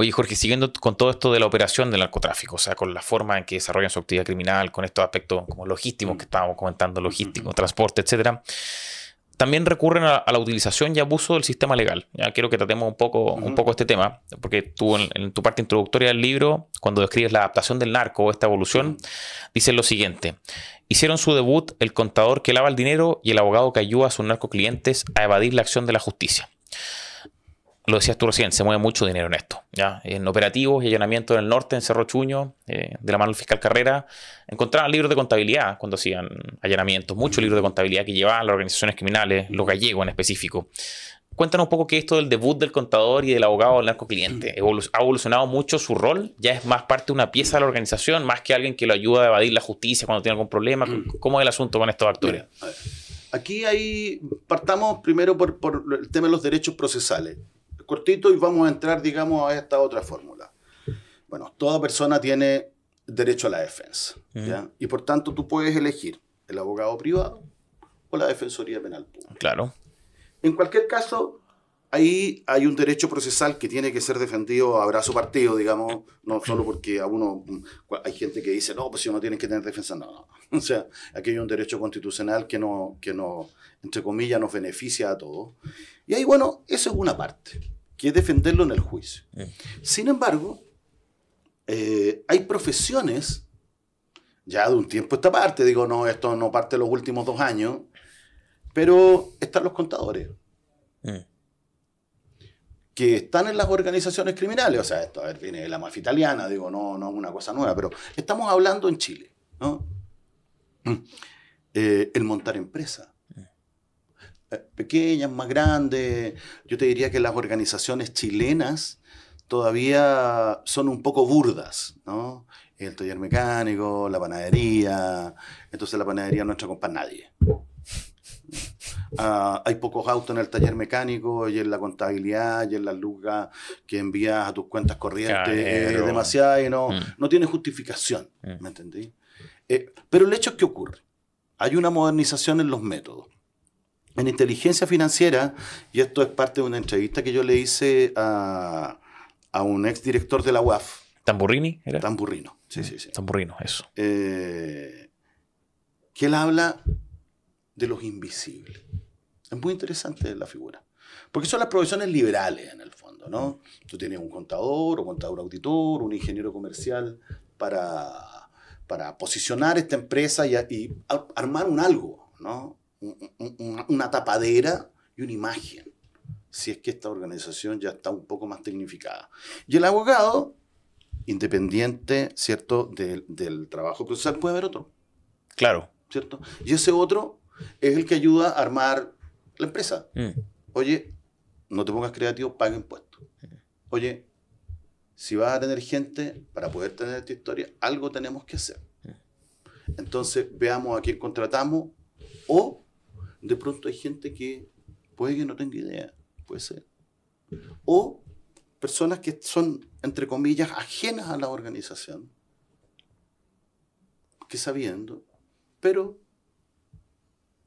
Oye, Jorge, siguiendo con todo esto de la operación del narcotráfico, o sea, con la forma en que desarrollan su actividad criminal, con estos aspectos como logísticos que mm. estábamos comentando, logístico, transporte, etcétera, también recurren a, la utilización y abuso del sistema legal. Ya quiero que tratemos un poco, un poco este tema, porque tú en, tu parte introductoria del libro, cuando describes la adaptación del narco o esta evolución, dices lo siguiente. Hicieron su debut el contador que lava el dinero y el abogado que ayuda a sus narcoclientes a evadir la acción de la justicia lo decías tú recién, se mueve mucho dinero en esto. ¿ya? En operativos y allanamientos en el norte, en Cerro Chuño, eh, de la mano del fiscal Carrera, encontraban libros de contabilidad cuando hacían allanamientos, muchos libros de contabilidad que llevaban las organizaciones criminales, los gallegos en específico. Cuéntanos un poco qué es esto del debut del contador y del abogado del narco cliente. Mm. ¿Ha evolucionado mucho su rol? ¿Ya es más parte de una pieza de la organización, más que alguien que lo ayuda a evadir la justicia cuando tiene algún problema? ¿Cómo mm. es el asunto con estos actores? aquí ahí partamos primero por el tema de los derechos procesales cortito y vamos a entrar, digamos, a esta otra fórmula. Bueno, toda persona tiene derecho a la defensa. Y por tanto, tú puedes elegir el abogado privado o la Defensoría Penal Pública. Claro. En cualquier caso, ahí hay un derecho procesal que tiene que ser defendido a brazo partido, digamos, no solo porque a uno hay gente que dice, no, pues si no tiene que tener defensa, no, no. O sea, aquí hay un derecho constitucional que no, que no, entre comillas, nos beneficia a todos. Y ahí, bueno, eso es una parte que defenderlo en el juicio. Sin embargo, eh, hay profesiones, ya de un tiempo esta parte, digo, no, esto no parte de los últimos dos años, pero están los contadores. Que están en las organizaciones criminales, o sea, esto, a ver, viene la mafia italiana, digo, no, no es una cosa nueva, pero estamos hablando en Chile, ¿no? Mm. Eh, el montar empresa. Eh, pequeñas, más grandes. Yo te diría que las organizaciones chilenas todavía son un poco burdas, ¿no? El taller mecánico, la panadería. Entonces la panadería no entra con nadie. Ah, hay pocos autos en el taller mecánico y en la contabilidad y en la luz que envías a tus cuentas corrientes demasiado y no, mm. no tiene justificación, mm. ¿me entendí? Eh, pero el hecho es que ocurre. Hay una modernización en los métodos. En inteligencia financiera, y esto es parte de una entrevista que yo le hice a, a un director de la UAF. ¿Tamburrini era? Tamburrino, sí, sí, sí. Tamburrino, eso. Eh, que él habla de los invisibles. Es muy interesante la figura. Porque son las profesiones liberales en el fondo, ¿no? Tú tienes un contador, un contador auditor, un ingeniero comercial para, posicionar esta empresa y armar un algo, ¿no? una, tapadera y una imagen, si es que esta organización ya está un poco más tecnificada. Y el abogado, independiente, ¿cierto?, del, del trabajo procesal, puede haber otro. Claro. ¿Cierto? Y ese otro es el que ayuda a armar la empresa. Mm. Oye, no te pongas creativo, paga impuestos. Mm. Oye, si vas a tener gente para poder tener esta historia, algo tenemos que hacer. Mm. Entonces veamos a quién contratamos o de pronto hay gente que puede que no tenga idea, puede ser. O personas que son, entre comillas, ajenas a la organización, que sabiendo, pero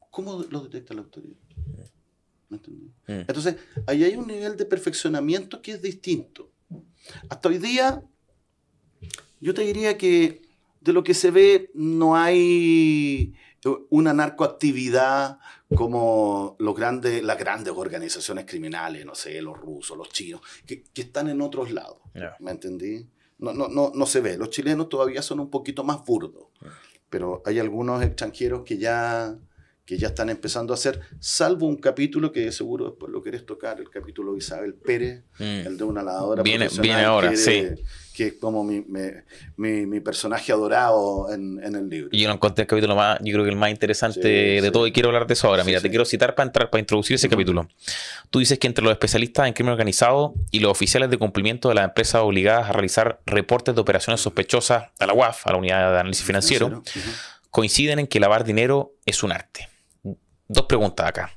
¿cómo lo detecta la autoridad? Mm. Entonces, ahí hay un nivel de perfeccionamiento que es distinto. Hasta hoy día, yo te diría que de lo que se ve no hay una narcoactividad como los grandes, las grandes organizaciones criminales, no sé, los rusos, los chinos, que, están en otros lados. ¿Me entendí? No, no, no, no se ve. Los chilenos todavía son un poquito más burdos, pero hay algunos extranjeros que ya que ya están empezando a hacer, salvo un capítulo que seguro después lo querés tocar, el capítulo de Isabel Pérez, mm. el de una lavadora viene, ahora, sí. Que es como mi, mi, personaje adorado en, el libro. y Yo no encontré el capítulo más, yo creo que el más interesante de todo y quiero hablar de eso ahora. Mira, te quiero citar para entrar, para introducir ese capítulo. Tú dices que entre los especialistas en crimen organizado y los oficiales de cumplimiento de las empresas obligadas a realizar reportes de operaciones sospechosas a la UAF, a la Unidad de Análisis Financiero, coinciden en que lavar dinero es un arte dos preguntas acá.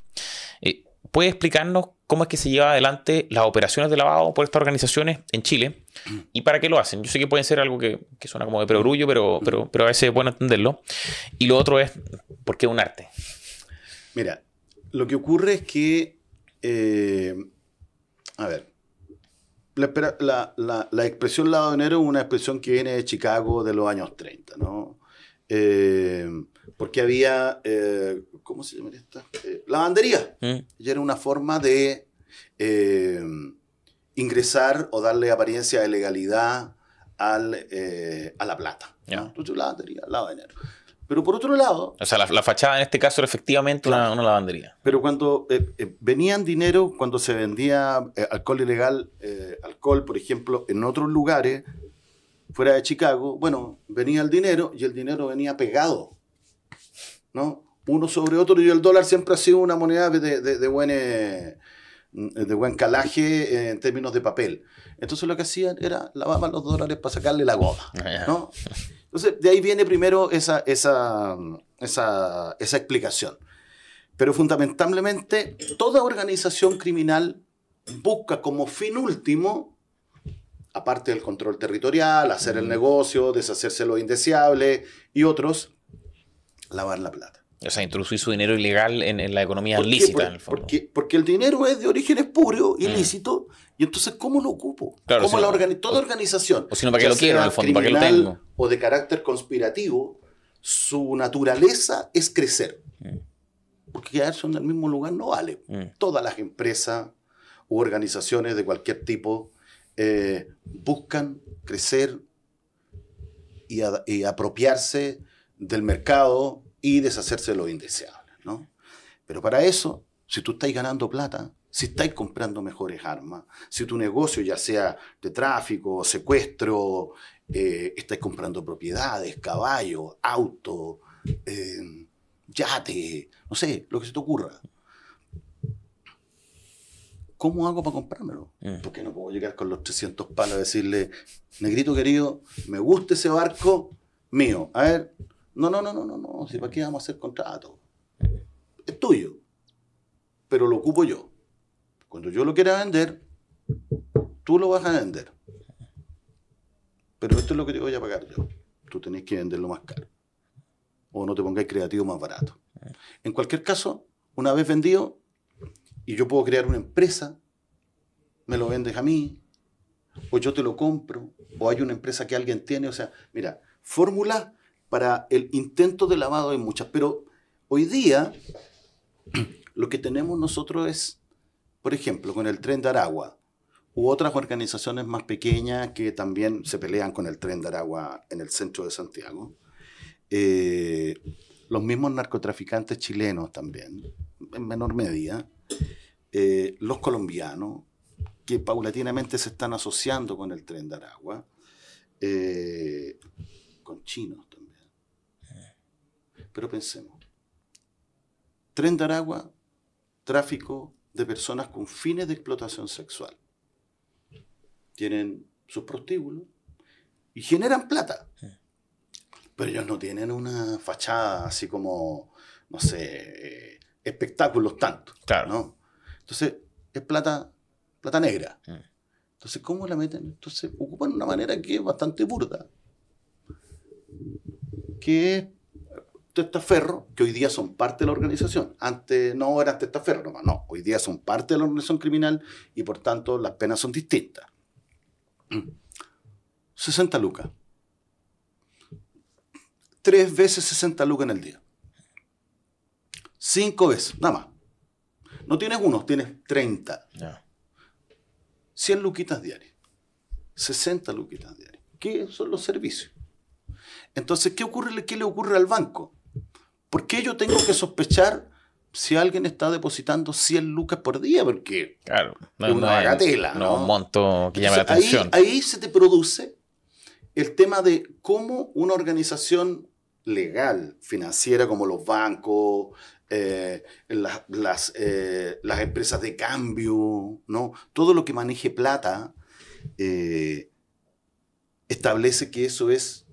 Eh, ¿Puede explicarnos cómo es que se lleva adelante las operaciones de lavado por estas organizaciones en Chile y para qué lo hacen? Yo sé que puede ser algo que, suena como de perogrullo, pero, pero, a veces es bueno entenderlo. Y lo otro es, ¿por qué un arte? Mira, lo que ocurre es que, eh, a ver, la, expresión la, de enero es una expresión que viene de Chicago de los años 30, ¿no? Eh, porque había, eh, ¿cómo se llamaría esta? Eh, lavandería. Mm. Y era una forma de eh, ingresar o darle apariencia de legalidad al, a la plata. ¿no? lavandería, de dinero. Pero por otro lado... O sea, la, fachada en este caso era efectivamente una, lavandería. Pero cuando venían dinero, cuando se vendía alcohol ilegal, alcohol, por ejemplo, en otros lugares, fuera de Chicago, bueno, venía el dinero y el dinero venía pegado uno sobre otro y el dólar siempre ha sido una moneda de, eh, buen, calaje eh, en términos de papel. Entonces lo que hacían era lavaban los dólares para sacarle la goma, ah, Entonces de ahí viene primero esa, esa explicación. Pero fundamentalmente toda organización criminal busca como fin último, aparte del control territorial, hacer el mm. negocio, deshacerse lo indeseable y otros, lavar la plata. O sea, introducir su dinero ilegal en, la economía ilícita, en el fondo. Porque, porque, el dinero es de origen espurio, mm. ilícito, y entonces, ¿cómo lo ocupo? Claro, la toda organización? O si no, ¿para qué lo quiero, en fondo? ¿Para lo tengo? O de carácter conspirativo, su naturaleza es crecer. Mm. Porque quedarse en el mismo lugar no vale. Mm. Todas las empresas u organizaciones de cualquier tipo eh, buscan crecer y apropiarse del mercado y deshacerse de lo indeseable. ¿no? Pero para eso, si tú estás ganando plata, si estás comprando mejores armas, si tu negocio ya sea de tráfico, secuestro, eh, estás estáis comprando propiedades, caballos, autos, eh, no sé, lo que se te ocurra. ¿Cómo hago para comprármelo? Mm. Porque no puedo llegar con los 300 palos a decirle, negrito querido, me gusta ese barco mío. A ver, no, no, no, no, no, no. Si para qué vamos a hacer contrato. Eh. Es tuyo. Pero lo ocupo yo. Cuando yo lo quiera vender, tú lo vas a vender. Pero esto es lo que te voy a pagar yo. Tú tenés que venderlo más caro. O no te pongas creativo más barato. Eh. En cualquier caso, una vez vendido, y yo puedo crear una empresa, me lo vendes a mí, o yo te lo compro, o hay una empresa que alguien tiene. O sea, mira, fórmula para el intento de lavado hay muchas, pero hoy día lo que tenemos nosotros es, por ejemplo, con el tren de Aragua u otras organizaciones más pequeñas que también se pelean con el tren de Aragua en el centro de Santiago, eh, los mismos narcotraficantes chilenos también, en menor medida, eh, los colombianos, que paulatinamente se están asociando con el tren de Aragua, eh, con chinos pero pensemos. Tren de Aragua, tráfico de personas con fines de explotación sexual. Tienen sus prostíbulos y generan plata. Pero ellos no tienen una fachada así como, no sé, eh, espectáculos tanto. Claro. Entonces, es plata, plata negra. Entonces, ¿cómo la meten? Entonces, ocupan una manera que es bastante burda. Que es testaferros que hoy día son parte de la organización. Antes no eran testaferros, no, no, hoy día son parte de la organización criminal y por tanto las penas son distintas. 60 lucas. Tres veces 60 lucas en el día. Cinco veces, nada más. No tienes uno, tienes 30. 100 luquitas diarias. 60 luquitas diarias. ¿Qué son los servicios? Entonces, ¿qué, ocurre, ¿qué le ocurre al banco? ¿Por qué yo tengo que sospechar si alguien está depositando 100 lucas por día? Porque claro, no, es una no un monto que llame la atención. Ahí, se te produce el tema de cómo una organización legal, financiera, como los bancos, eh, eh, las, empresas de cambio, ¿no? todo lo que maneje plata, eh, establece que eso es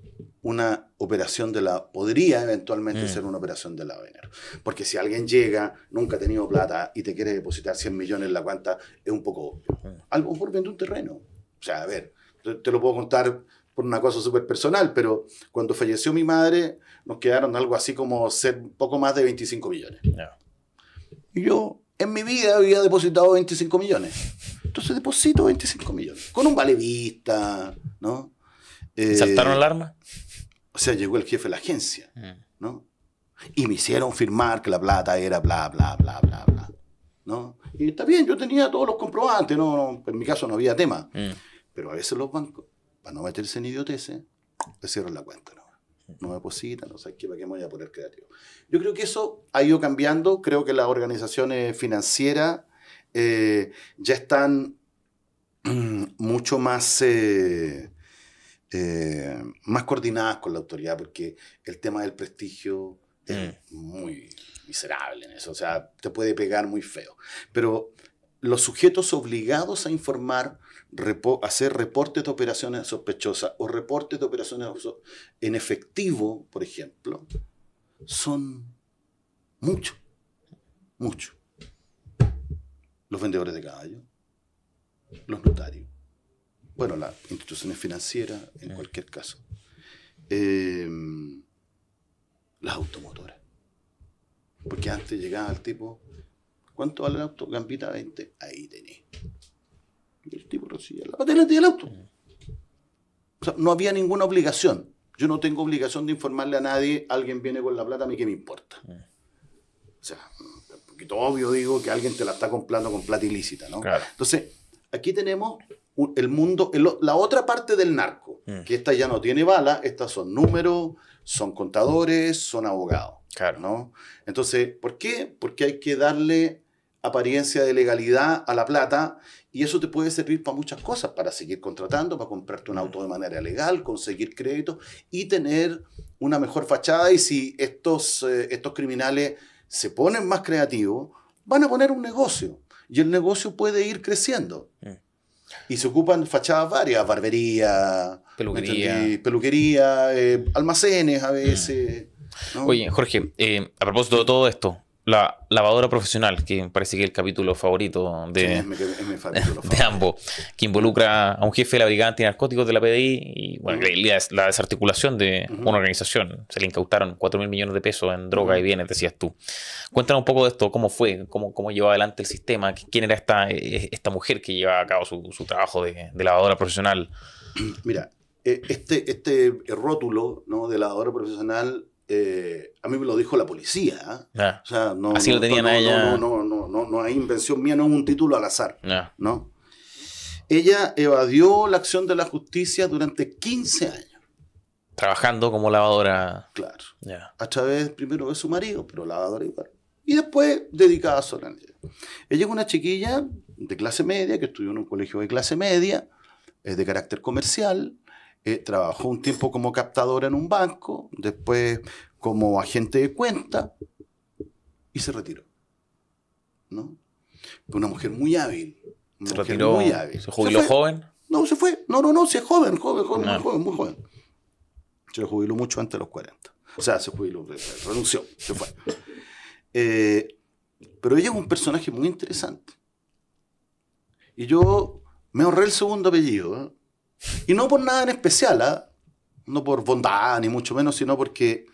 una operación de la, podría eventualmente mm. ser una operación de la de Porque si alguien llega, nunca ha tenido plata y te quiere depositar 100 millones en la cuenta, es un poco obvio. Mm. Algo por vender un terreno. O sea, a ver, te, lo puedo contar por una cosa súper personal, pero cuando falleció mi madre, nos quedaron algo así como ser poco más de 25 millones. Y yo en mi vida había depositado 25 millones. Entonces deposito 25 millones. Con un vale vista, ¿no? ¿Saltaron eh, el arma? O sea, llegó el jefe de la agencia, mm. ¿no? Y me hicieron firmar que la plata era bla, bla, bla, bla, bla. ¿no? Y está bien, yo tenía todos los comprobantes, no, en mi caso no había tema. Mm. Pero a veces los bancos, para no meterse en idioteces, le cierran la cuenta, ¿no? No me depositan, no sé qué, para qué me voy a poner creativo. Yo creo que eso ha ido cambiando, creo que las organizaciones financieras eh, ya están mucho más... Eh, eh, más coordinadas con la autoridad, porque el tema del prestigio es mm. muy miserable en eso, o sea, te puede pegar muy feo. Pero los sujetos obligados a informar, hacer reportes de operaciones sospechosas o reportes de operaciones en efectivo, por ejemplo, son mucho, mucho. Los vendedores de caballos, los notarios, bueno, las instituciones financieras en cualquier caso, eh, las automotoras. Porque antes llegaba el tipo, ¿cuánto vale el auto? Gambita 20, ahí tenés. Y el tipo recibía la patente del auto. O sea, no había ninguna obligación. Yo no tengo obligación de informarle a nadie, alguien viene con la plata, a mí qué me importa. O sea, un poquito obvio digo que alguien te la está comprando con plata ilícita, ¿no? Entonces, aquí tenemos el mundo, la otra parte del narco, mm. que esta ya no tiene bala, estas son números, son contadores, son abogados. Claro. ¿no? Entonces, ¿por qué? Porque hay que darle apariencia de legalidad a la plata y eso te puede servir para muchas cosas, para seguir contratando, para comprarte un mm. auto de manera legal, conseguir crédito y tener una mejor fachada y si estos, eh, estos criminales se ponen más creativos, van a poner un negocio y el negocio puede ir creciendo. Mm. Y se ocupan fachadas varias, barbería, peluquería, eh, almacenes a veces. Mm. Oye, Jorge, eh, a propósito de todo esto, la lavadora profesional, que parece que es el capítulo favorito de, de ambos, que involucra a un jefe de la Brigada Antinarcóticos de la PDI y bueno, la, desarticulación de una organización. Se le incautaron 4 mil millones de pesos en droga y bienes, decías tú. Cuéntanos un poco de esto, cómo fue, cómo, cómo llevó adelante el sistema, quién era esta, e-, e-, esta mujer que llevaba a cabo su, trabajo de, lavadora profesional. Mira, e-, este, este rótulo ¿no? de lavadora profesional eh, a mí me lo dijo la policía. ¿ah? O sea, no, Así lo tenían a ella. No, no, no, no, hay invención mía, no es un título al azar. ¿no? Ella evadió la acción de la justicia durante 15 años. Trabajando como lavadora. Claro. A través primero de su marido, pero lavadora igual. Y después dedicada a Solange. Ella es una chiquilla de clase media que estudió en un colegio de clase media, es de carácter comercial, eh, trabajó un tiempo como captadora en un banco, después como agente de cuenta y se retiró. ¿No? Una mujer muy hábil. Una se mujer Muy hábil. ¿Se jubiló joven? No, se fue. No, no, no, se joven, joven, joven, muy joven, Se jubiló mucho antes de los 40. O sea, se jubiló, renunció, se fue. Eh, pero ella es un personaje muy interesante. Y yo me ahorré el segundo apellido. ¿eh? Y no por nada en especial, ¿ah? no por bondad ni mucho menos, sino porque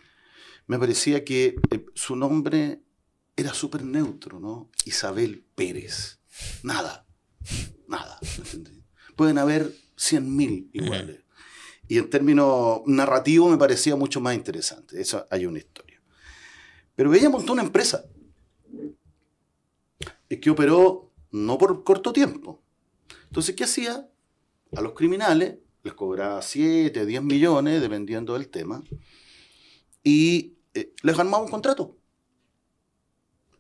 me parecía que eh, su nombre era súper neutro, ¿no? Isabel Pérez. Nada, nada, Pueden haber 100.000 iguales. Y en términos narrativos me parecía mucho más interesante. Eso hay una historia. Pero ella montó una empresa que operó no por corto tiempo. Entonces, ¿qué hacía? a los criminales, les cobraba 7, 10 millones, dependiendo del tema, y eh, les armaba un contrato.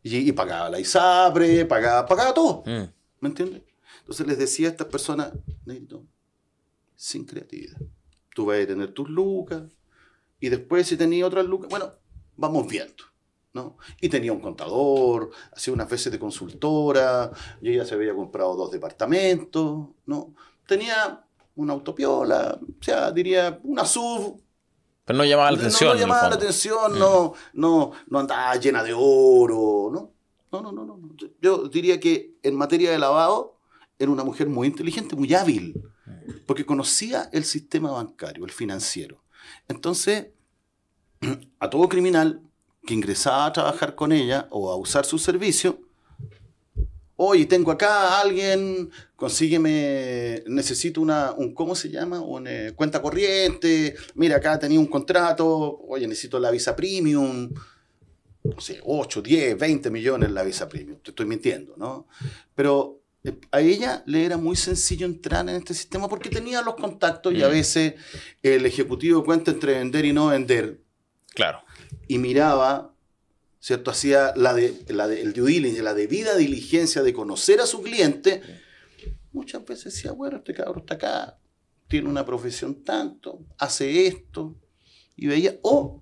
Y, pagaba la ISAPRE, pagaba, pagaba todo. Mm. ¿Me entiendes? Entonces les decía a estas personas, negrito, sin creatividad. Tú vas a tener tus lucas, y después si tenía otras lucas, bueno, vamos viendo. ¿no? Y tenía un contador, hacía unas veces de consultora, yo ya se había comprado dos departamentos, ¿no? tenía una autopiola, o sea, diría una sub. Pero no llamaba la atención. No, llamaba la atención, mm. no, no, andaba llena de oro, ¿no? No, no, no, no. Yo diría que en materia de lavado era una mujer muy inteligente, muy hábil, porque conocía el sistema bancario, el financiero. Entonces, a todo criminal que ingresaba a trabajar con ella o a usar su servicio, oye, tengo acá a alguien, consígueme, necesito una, un, ¿cómo se llama? Una eh, cuenta corriente, mira, acá tenía un contrato, oye, necesito la visa premium, no sé, 8, 10, 20 millones la visa premium, te estoy mintiendo, ¿no? Pero eh, a ella le era muy sencillo entrar en este sistema porque tenía los contactos y a mm. veces el ejecutivo cuenta entre vender y no vender. Claro. Y miraba ¿cierto? Hacía la de, la de, el due diligence, la debida diligencia de conocer a su cliente, muchas veces decía, bueno, este cabrón está acá, tiene una profesión tanto, hace esto, y veía, o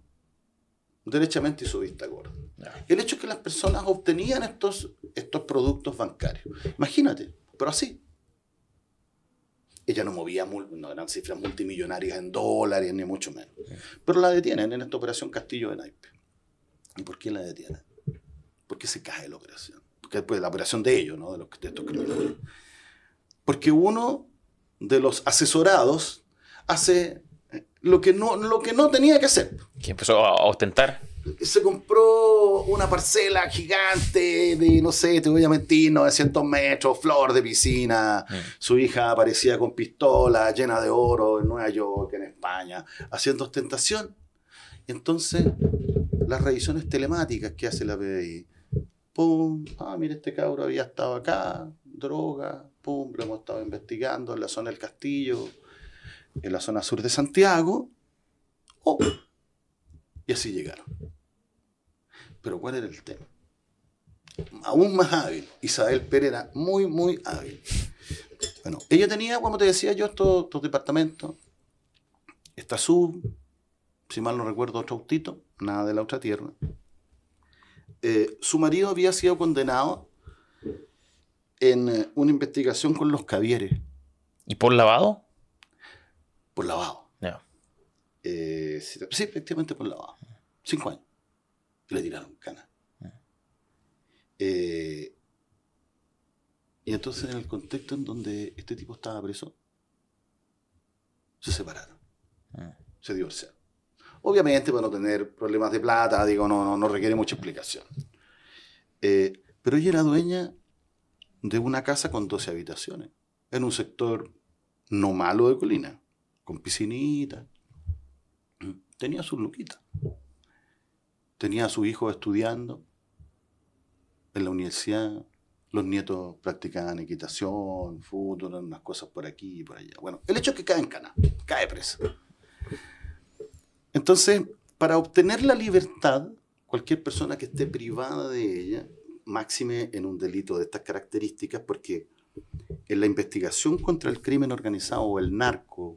oh, derechamente hizo vista gorda. El hecho es que las personas obtenían estos, estos productos bancarios. Imagínate, pero así. Ella no movía, no eran cifras multimillonarias en dólares, ni mucho menos. Pero la detienen en esta operación Castillo de Naipes. ¿Y por qué la detienen? ¿Por qué se cae la operación? Porque después pues, la operación de ellos, ¿no? De, los, de estos Porque uno de los asesorados hace eh, lo que no, lo que no tenía que hacer. ¿Quién empezó a ostentar. Se compró una parcela gigante de, no sé, te voy a mentir, 900 metros, flor de piscina. Mm. Su hija aparecía con pistola, llena de oro, en Nueva York, en España, haciendo ostentación. Y entonces revisiones telemáticas que hace la PDI. Pum, ah, mire este cabro había estado acá, droga, pum, lo hemos estado investigando en la zona del Castillo, en la zona sur de Santiago. Oh, y así llegaron. Pero ¿cuál era el tema? Aún más hábil. Isabel Pérez era muy, muy hábil. Bueno, ella tenía, como te decía yo, estos, estos departamentos, esta sub, si mal no recuerdo, otro autito, nada de la otra tierra. Eh, su marido había sido condenado en eh, una investigación con los Cavieres. ¿Y por lavado? Por lavado. Eh, sí, efectivamente por lavado. Cinco años. Y le tiraron cana. y entonces en el contexto en donde este tipo estaba preso, se separaron. Se divorciaron. Obviamente para no tener problemas de plata, digo, no, no, requiere mucha explicación. Eh, pero ella era dueña de una casa con 12 habitaciones, en un sector no malo de Colina, con piscinita. Tenía sus luquita. Tenía a su hijo estudiando en la universidad. Los nietos practicaban equitación, fútbol, unas cosas por aquí y por allá. Bueno, el hecho es que cae en cana, cae presa. Entonces, para obtener la libertad, cualquier persona que esté privada de ella, máxime en un delito de estas características, porque en la investigación contra el crimen organizado o el narco,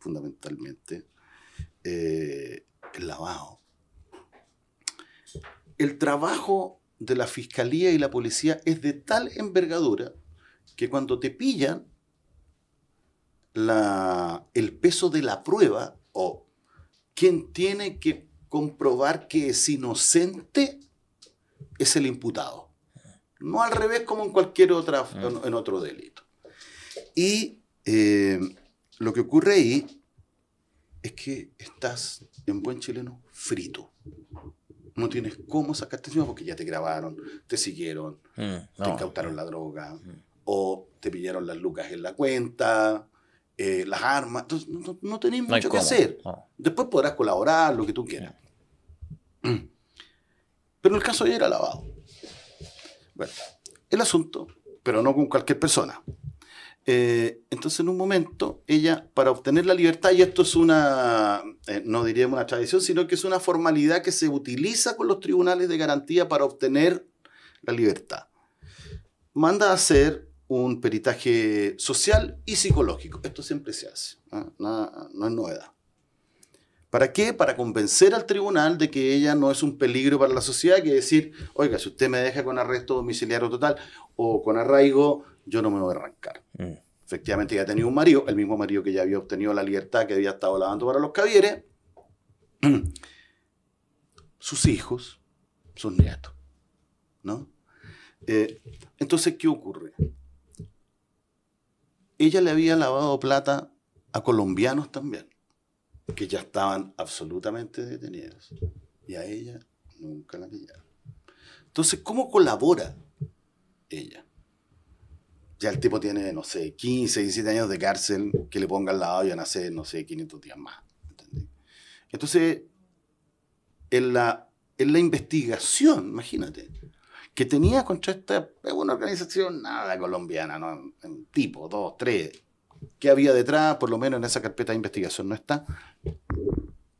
fundamentalmente, eh, el lavado, el trabajo de la fiscalía y la policía es de tal envergadura que cuando te pillan, el peso de la prueba o quien tiene que comprobar que es inocente es el imputado. No al revés como en cualquier otra, ah. en otro delito. Y eh, lo que ocurre ahí es que estás, en buen chileno, frito. No tienes cómo sacarte este encima porque ya te grabaron, te siguieron, mm, te incautaron la droga mm. o te pillaron las lucas en la cuenta eh, las armas. Entonces, no, no tenés mucho que hacer. Después podrás colaborar, lo que tú quieras. Pero el caso ya era lavado. Bueno, el asunto, pero no con cualquier persona. Eh, entonces, en un momento, ella, para obtener la libertad, y esto es una, eh, no diríamos una tradición, sino que es una formalidad que se utiliza con los tribunales de garantía para obtener la libertad, manda a hacer un peritaje social y psicológico. Esto siempre se hace, no es novedad. ¿Para qué? Para convencer al tribunal de que ella no es un peligro para la sociedad, que decir, oiga, si usted me deja con arresto domiciliario total o con arraigo, yo no me voy a arrancar. Mm. Efectivamente, ella tenido un marido, el mismo marido que ya había obtenido la libertad que había estado lavando para los cavieres, sus hijos, sus nietos, ¿no? Eh, entonces, ¿qué ocurre? ella le había lavado plata a colombianos también, que ya estaban absolutamente detenidos. Y a ella nunca la pillaron. Entonces, ¿cómo colabora ella? Ya el tipo tiene, no sé, 15, 17 años de cárcel, que le pongan lado y van a ser, no sé, 500 días más. Entonces, en la, en la investigación, imagínate, que tenía contra esta una organización nada colombiana, ¿no? En tipo, dos, tres. ¿Qué había detrás? Por lo menos en esa carpeta de investigación no está.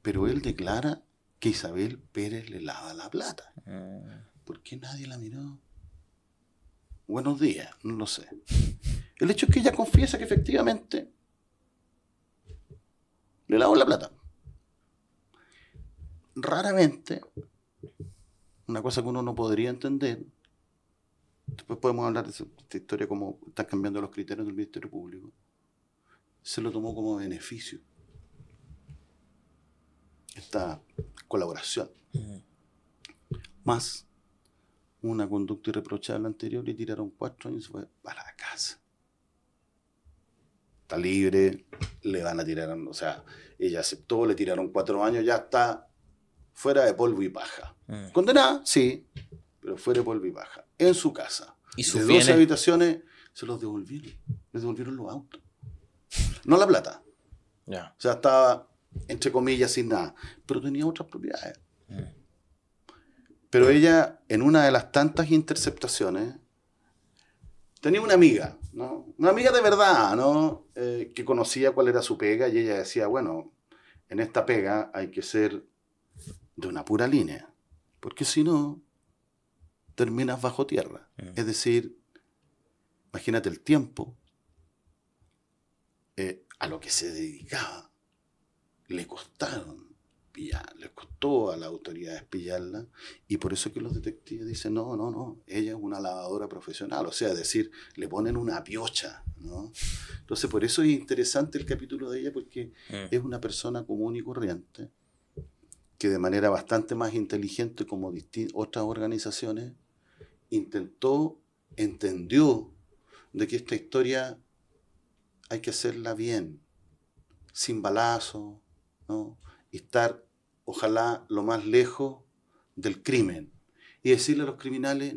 Pero él declara que Isabel Pérez le lava la plata. Ah. ¿Por qué nadie la miró? Buenos días, no lo sé. El hecho es que ella confiesa que efectivamente le lava la plata. Raramente una cosa que uno no podría entender. Después podemos hablar de esta historia, como está cambiando los criterios del Ministerio Público. Se lo tomó como beneficio esta colaboración. Más una conducta irreprochable anterior y tiraron cuatro años y se fue para la casa. Está libre, le van a tirar, o sea, ella aceptó, le tiraron cuatro años, ya está fuera de polvo y paja. Mm. Condenada, sí, pero fuera de polvo y paja. En su casa. ¿Y sus de habitaciones se los devolvieron. Les devolvieron los autos. No la plata. O sea, estaba, entre comillas, sin nada. Pero tenía otras propiedades. Mm. Pero ella, en una de las tantas interceptaciones, tenía una amiga, ¿no? Una amiga de verdad, ¿no? Eh, que conocía cuál era su pega y ella decía, bueno, en esta pega hay que ser de una pura línea, porque si no, terminas bajo tierra. Mm. Es decir, imagínate el tiempo eh, a lo que se dedicaba. Le costaron pillar, le costó a las autoridades pillarla, y por eso que los detectives dicen, no, no, no, ella es una lavadora profesional, o sea, es decir, le ponen una piocha, ¿no? Entonces, por eso es interesante el capítulo de ella, porque mm. es una persona común y corriente, que de manera bastante más inteligente como otras organizaciones, intentó, entendió de que esta historia hay que hacerla bien, sin balazo, y estar, ojalá, lo más lejos del crimen. Y decirle a los criminales,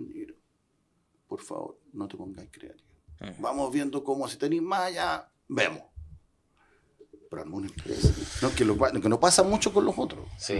por favor, no te pongáis creativo. Vamos viendo cómo si tenéis más allá, vemos. Pero una empresa No, que, que no pasa mucho con los otros. Sí.